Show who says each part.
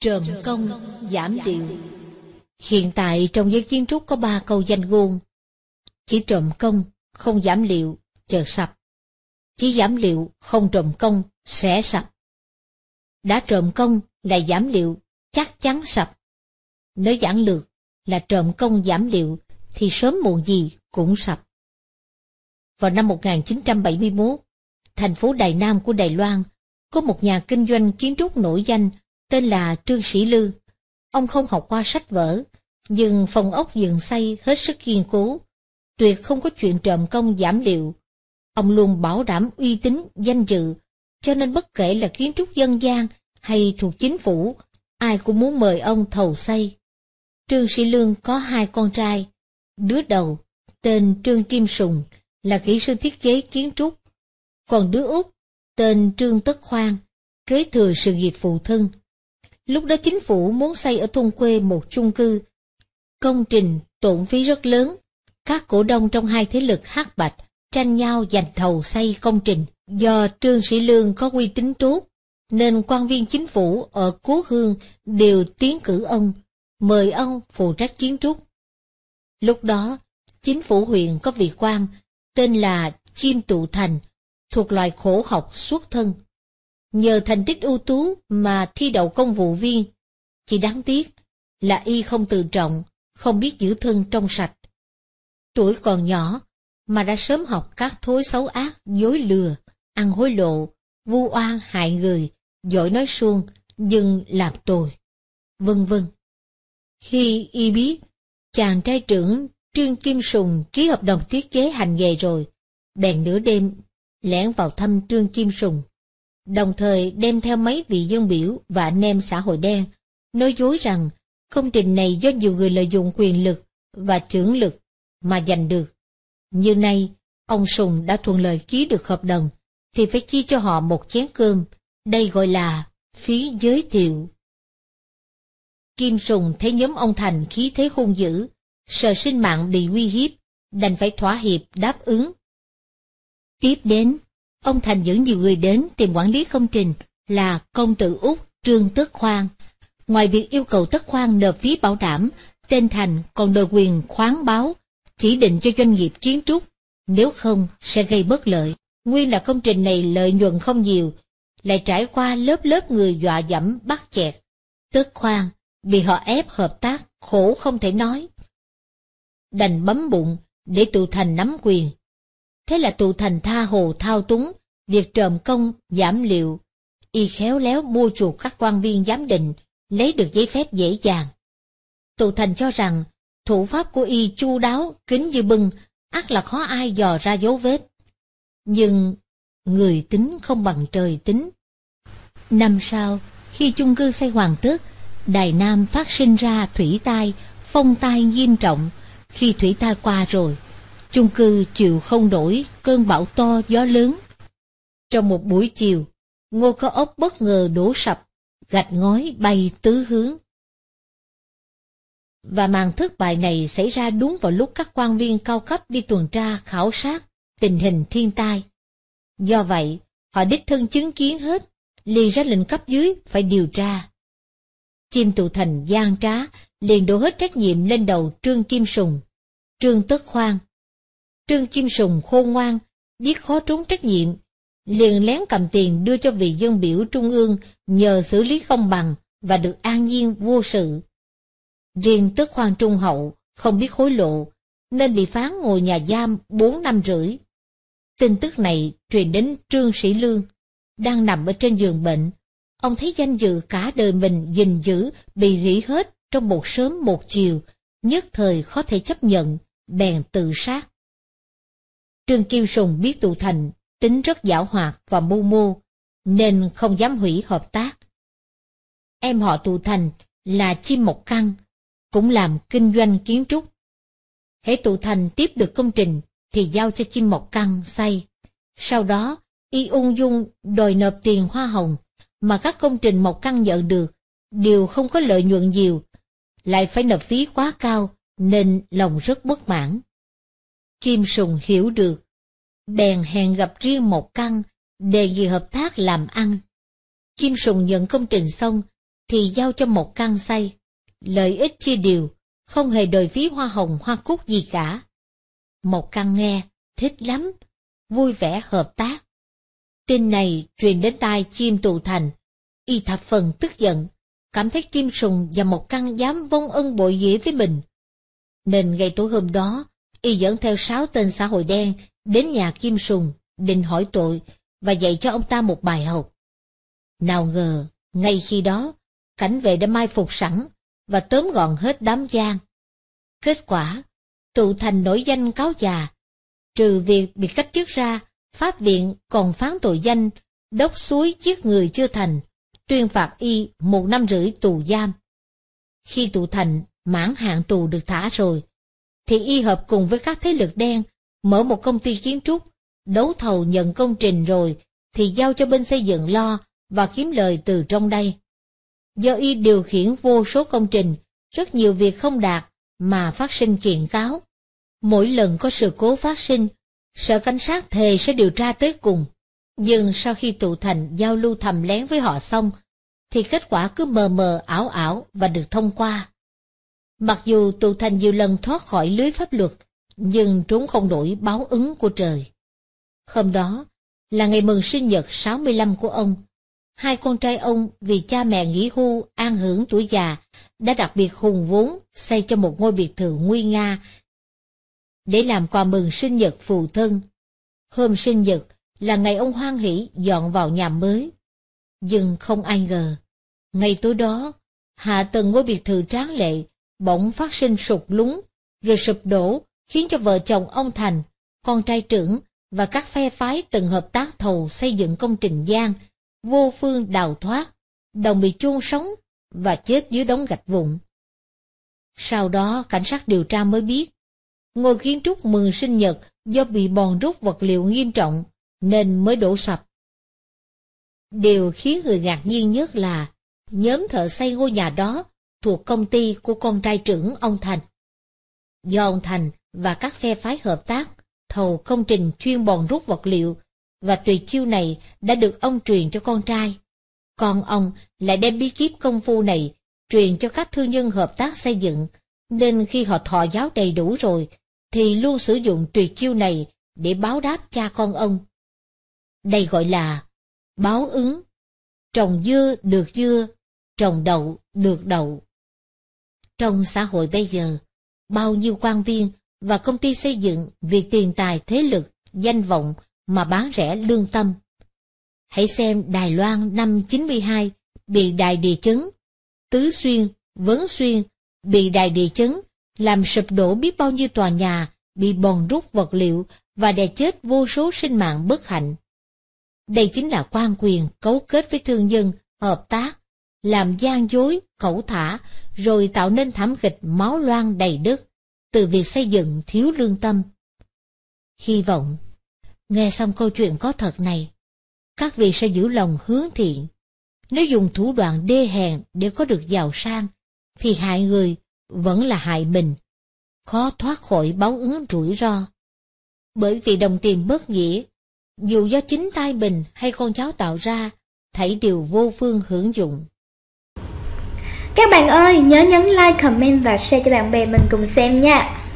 Speaker 1: Trầm công, giảm điệu Hiện tại trong giới kiến trúc có ba câu danh ngôn Chỉ trộm công, không giảm liệu, chờ sập Chỉ giảm liệu, không trộm công, sẽ sập Đã trộm công là giảm liệu, chắc chắn sập Nếu giản lược là trộm công giảm liệu Thì sớm muộn gì cũng sập Vào năm 1971 Thành phố Đài Nam của Đài Loan Có một nhà kinh doanh kiến trúc nổi danh tên là Trương Sĩ Lương. Ông không học qua sách vở, nhưng phòng ốc dựng xây hết sức kiên cố, tuyệt không có chuyện trộm công giảm liệu. Ông luôn bảo đảm uy tín, danh dự, cho nên bất kể là kiến trúc dân gian hay thuộc chính phủ, ai cũng muốn mời ông thầu xây. Trương Sĩ Lương có hai con trai, đứa đầu tên Trương Kim Sùng là kỹ sư thiết kế kiến trúc, còn đứa út tên Trương Tất Khoan kế thừa sự nghiệp phụ thân. Lúc đó chính phủ muốn xây ở thôn quê một chung cư. Công trình tổn phí rất lớn. Các cổ đông trong hai thế lực hát bạch tranh nhau giành thầu xây công trình. Do Trương Sĩ Lương có uy tín tốt, nên quan viên chính phủ ở Cố Hương đều tiến cử ông, mời ông phụ trách kiến trúc. Lúc đó, chính phủ huyện có vị quan tên là Chim Tụ Thành, thuộc loài khổ học xuất thân nhờ thành tích ưu tú mà thi đậu công vụ viên. Chỉ đáng tiếc là y không tự trọng, không biết giữ thân trong sạch. Tuổi còn nhỏ mà đã sớm học các thối xấu ác, dối lừa, ăn hối lộ, vu oan hại người, giỏi nói suông, nhưng làm tồi, vân vân. Khi y biết chàng trai trưởng Trương Kim Sùng ký hợp đồng thiết kế hành nghề rồi, bèn nửa đêm lẻn vào thăm Trương Kim Sùng đồng thời đem theo mấy vị dân biểu và anh em xã hội đen, nói dối rằng công trình này do nhiều người lợi dụng quyền lực và trưởng lực mà giành được. Như nay, ông Sùng đã thuận lợi ký được hợp đồng, thì phải chia cho họ một chén cơm, đây gọi là phí giới thiệu. Kim Sùng thấy nhóm ông Thành khí thế hung dữ, sợ sinh mạng bị uy hiếp, đành phải thỏa hiệp đáp ứng. Tiếp đến, ông Thành dẫn nhiều người đến tìm quản lý công trình là công tử út Trương Tất Khoan. Ngoài việc yêu cầu Tất Khoan nộp phí bảo đảm, tên Thành còn đòi quyền khoáng báo, chỉ định cho doanh nghiệp kiến trúc, nếu không sẽ gây bất lợi. Nguyên là công trình này lợi nhuận không nhiều, lại trải qua lớp lớp người dọa dẫm bắt chẹt. Tất Khoan bị họ ép hợp tác, khổ không thể nói. Đành bấm bụng để tụ Thành nắm quyền, Thế là tụ thành tha hồ thao túng, việc trộm công, giảm liệu. Y khéo léo mua chuộc các quan viên giám định, lấy được giấy phép dễ dàng. Tụ thành cho rằng, thủ pháp của Y chu đáo, kín như bưng, ắt là khó ai dò ra dấu vết. Nhưng, người tính không bằng trời tính. Năm sau, khi chung cư xây hoàn tất, Đài Nam phát sinh ra thủy tai, phong tai nghiêm trọng, khi thủy tai qua rồi chung cư chịu không nổi cơn bão to gió lớn. Trong một buổi chiều, ngô có ốc bất ngờ đổ sập, gạch ngói bay tứ hướng. Và màn thất bại này xảy ra đúng vào lúc các quan viên cao cấp đi tuần tra khảo sát tình hình thiên tai. Do vậy, họ đích thân chứng kiến hết, liền ra lệnh cấp dưới phải điều tra. Chim tụ thành gian trá, liền đổ hết trách nhiệm lên đầu Trương Kim Sùng, Trương Tất Khoan, Trương Chim Sùng khôn ngoan, biết khó trốn trách nhiệm, liền lén cầm tiền đưa cho vị dân biểu trung ương nhờ xử lý công bằng và được an nhiên vô sự. Riêng tức hoàng trung hậu, không biết hối lộ, nên bị phán ngồi nhà giam 4 năm rưỡi. Tin tức này truyền đến Trương Sĩ Lương, đang nằm ở trên giường bệnh. Ông thấy danh dự cả đời mình gìn giữ bị hủy hết trong một sớm một chiều, nhất thời khó thể chấp nhận, bèn tự sát. Trương Kim Sùng biết tụ thành, tính rất giảo hoạt và mưu mô, nên không dám hủy hợp tác. Em họ tụ thành là chim một căn, cũng làm kinh doanh kiến trúc. Hãy tụ thành tiếp được công trình thì giao cho chim một căn xây. Sau đó, y ung dung đòi nộp tiền hoa hồng mà các công trình một căn nhận được đều không có lợi nhuận nhiều, lại phải nộp phí quá cao nên lòng rất bất mãn. Kim Sùng hiểu được. Bèn hẹn gặp riêng một căn, đề nghị hợp tác làm ăn. Kim Sùng nhận công trình xong, thì giao cho một căn xây. Lợi ích chia điều, không hề đòi phí hoa hồng hoa cúc gì cả. Một căn nghe, thích lắm, vui vẻ hợp tác. Tin này truyền đến tai chim Tụ thành. Y thập phần tức giận, cảm thấy Kim Sùng và một căn dám vong ân bội nghĩa với mình. Nên ngày tối hôm đó, y dẫn theo sáu tên xã hội đen đến nhà Kim Sùng, định hỏi tội và dạy cho ông ta một bài học. Nào ngờ, ngay khi đó, cảnh vệ đã mai phục sẵn và tóm gọn hết đám giang. Kết quả, tụ thành nổi danh cáo già. Trừ việc bị cách chức ra, Pháp viện còn phán tội danh, đốc suối giết người chưa thành, tuyên phạt y một năm rưỡi tù giam. Khi tụ thành mãn hạn tù được thả rồi, thì y hợp cùng với các thế lực đen, mở một công ty kiến trúc, đấu thầu nhận công trình rồi, thì giao cho bên xây dựng lo và kiếm lời từ trong đây. Do y điều khiển vô số công trình, rất nhiều việc không đạt mà phát sinh kiện cáo. Mỗi lần có sự cố phát sinh, sở cảnh sát thề sẽ điều tra tới cùng. Nhưng sau khi tụ thành giao lưu thầm lén với họ xong, thì kết quả cứ mờ mờ ảo ảo và được thông qua. Mặc dù tù thành nhiều lần thoát khỏi lưới pháp luật, nhưng trốn không nổi báo ứng của trời. Hôm đó là ngày mừng sinh nhật 65 của ông. Hai con trai ông vì cha mẹ nghỉ hưu an hưởng tuổi già đã đặc biệt hùng vốn xây cho một ngôi biệt thự nguy nga để làm quà mừng sinh nhật phù thân. Hôm sinh nhật là ngày ông hoan hỷ dọn vào nhà mới. Nhưng không ai ngờ, ngày tối đó, hạ tầng ngôi biệt thự tráng lệ bỗng phát sinh sụt lún, rồi sụp đổ, khiến cho vợ chồng ông Thành, con trai trưởng và các phe phái từng hợp tác thầu xây dựng công trình giang, vô phương đào thoát, đồng bị chôn sống và chết dưới đống gạch vụn. Sau đó, cảnh sát điều tra mới biết, ngôi kiến trúc mừng sinh nhật do bị bòn rút vật liệu nghiêm trọng, nên mới đổ sập. Điều khiến người ngạc nhiên nhất là, nhóm thợ xây ngôi nhà đó thuộc công ty của con trai trưởng ông Thành. Do ông Thành và các phe phái hợp tác, thầu công trình chuyên bòn rút vật liệu, và tùy chiêu này đã được ông truyền cho con trai. Còn ông lại đem bí kíp công phu này truyền cho các thương nhân hợp tác xây dựng, nên khi họ thọ giáo đầy đủ rồi, thì luôn sử dụng tuyệt chiêu này để báo đáp cha con ông. Đây gọi là báo ứng. Trồng dưa được dưa, trồng đậu được đậu. Trong xã hội bây giờ, bao nhiêu quan viên và công ty xây dựng vì tiền tài thế lực, danh vọng mà bán rẻ lương tâm. Hãy xem Đài Loan năm chín mươi hai bị đài địa chấn, Tứ Xuyên, Vấn Xuyên bị đài địa chấn, làm sụp đổ biết bao nhiêu tòa nhà, bị bòn rút vật liệu và đè chết vô số sinh mạng bất hạnh. Đây chính là quan quyền cấu kết với thương dân, hợp tác làm gian dối, khẩu thả, rồi tạo nên thảm kịch máu loang đầy đất, từ việc xây dựng thiếu lương tâm. Hy vọng, nghe xong câu chuyện có thật này, các vị sẽ giữ lòng hướng thiện. Nếu dùng thủ đoạn đê hèn để có được giàu sang, thì hại người vẫn là hại mình, khó thoát khỏi báo ứng rủi ro. Bởi vì đồng tiền bất nghĩa, dù do chính tay mình hay con cháu tạo ra, thảy đều vô phương hưởng dụng. Các bạn ơi, nhớ nhấn like, comment và share cho bạn bè mình cùng xem nha